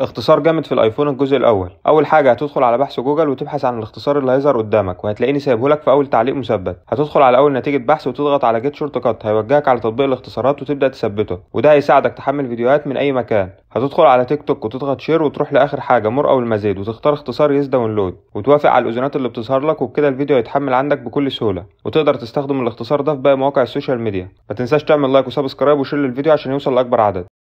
اختصار جامد في الايفون الجزء الاول اول حاجه هتدخل على بحث جوجل وتبحث عن الاختصار اللي هيظهر قدامك وهتلاقيني سايبه لك في اول تعليق مثبت هتدخل على اول نتيجه بحث وتضغط على جيت شورت كات هيوجهك على تطبيق الاختصارات وتبدا تثبته وده هيساعدك تحمل فيديوهات من اي مكان هتدخل على تيك توك وتضغط شير وتروح لاخر حاجه مر او المزيد وتختار اختصار يس داونلود وتوافق على الاذونات اللي بتظهر لك وبكده الفيديو هيتحمل عندك بكل سهوله وتقدر تستخدم الاختصار ده في باقي مواقع السوشيال ميديا ما تنساش تعمل لايك وسبسكرايب وشير للفيديو عشان يوصل لاكبر عدد